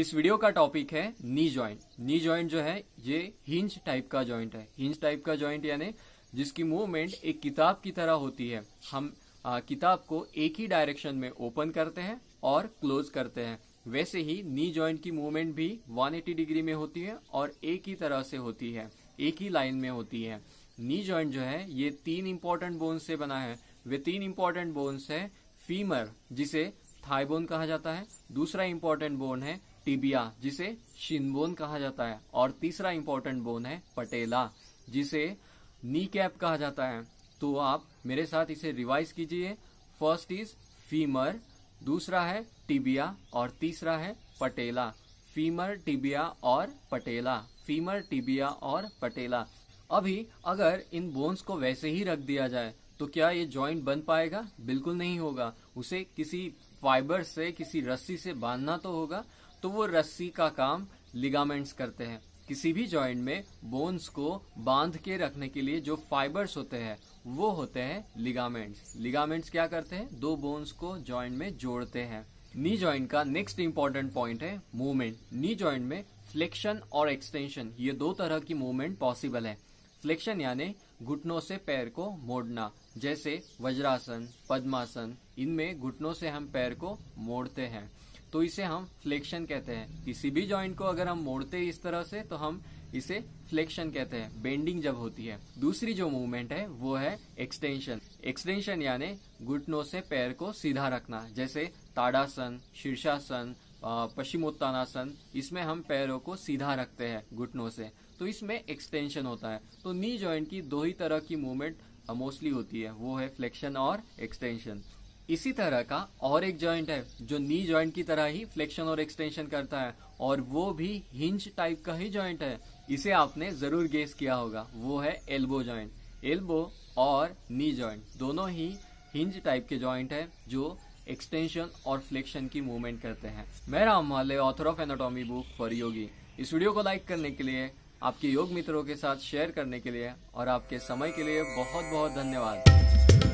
इस वीडियो का टॉपिक है नी ज्वाइंट नी ज्वाइंट जो है ये हिंज टाइप का ज्वाइंट है हिंज टाइप का ज्वाइंट यानी जिसकी मूवमेंट एक किताब की तरह होती है हम आ, किताब को एक ही डायरेक्शन में ओपन करते हैं और क्लोज करते हैं वैसे ही नी ज्वाइंट की मूवमेंट भी 180 डिग्री में होती है और एक ही तरह से होती है एक ही लाइन में होती है नी ज्वाइंट जो है ये तीन इंपॉर्टेंट बोन्स से बना है वे तीन इंपॉर्टेंट बोन्स है फीमर जिसे थाई बोन कहा जाता है दूसरा इंपॉर्टेंट बोन है टिबिया जिसे शिनबोन कहा जाता है और तीसरा इंपॉर्टेंट बोन है पटेला जिसे नी कैप कहा जाता है तो आप मेरे साथ इसे रिवाइज कीजिए फर्स्ट इज फीमर दूसरा है टिबिया और तीसरा है पटेला फीमर टिबिया और पटेला फीमर टिबिया और पटेला अभी अगर इन बोन्स को वैसे ही रख दिया जाए तो क्या ये जॉइंट बन पाएगा बिल्कुल नहीं होगा उसे किसी फाइबर से किसी रस्सी से बांधना तो होगा तो वो रस्सी का काम लिगामेंट्स करते हैं किसी भी जॉइंट में बोन्स को बांध के रखने के लिए जो फाइबर्स होते हैं वो होते हैं लिगामेंट्स लिगामेंट्स क्या करते हैं दो बोन्स को जॉइंट में जोड़ते हैं नी जॉइंट का नेक्स्ट इंपॉर्टेंट पॉइंट है मूवमेंट नी जॉइंट में फ्लेक्शन और एक्सटेंशन ये दो तरह की मूवमेंट पॉसिबल है फ्लेक्शन यानी घुटनों से पैर को मोड़ना जैसे वज्रासन पद्मासन इनमें घुटनों से हम पैर को मोड़ते हैं तो इसे हम फ्लेक्शन कहते हैं किसी भी जॉइंट को अगर हम मोड़ते इस तरह से तो हम इसे फ्लेक्शन कहते हैं बेंडिंग जब होती है दूसरी जो मूवमेंट है वो है एक्सटेंशन एक्सटेंशन यानी घुटनों से पैर को सीधा रखना जैसे ताड़ासन शीर्षासन पश्चिमोत्तानासन इसमें हम पैरों को सीधा रखते हैं घुटनों से तो इसमें एक्सटेंशन होता है तो नी ज्वाइंट की दो ही तरह की मूवमेंट मोस्टली होती है वो है फ्लेक्शन और एक्सटेंशन इसी तरह का और एक जॉइंट है जो नी जॉइंट की तरह ही फ्लेक्शन और एक्सटेंशन करता है और वो भी हिंज टाइप का ही जॉइंट है इसे आपने जरूर गेस किया होगा वो है एल्बो जॉइंट एल्बो और नी जॉइंट दोनों ही हिंज टाइप के जॉइंट है जो एक्सटेंशन और फ्लेक्शन की मूवमेंट करते हैं मैं राम माले author of anatomy book for yogi इस वीडियो को लाइक करने के लिए आपके योग मित्रों के साथ शेयर करने के लिए और आपके समय के लिए बहुत बहुत धन्यवाद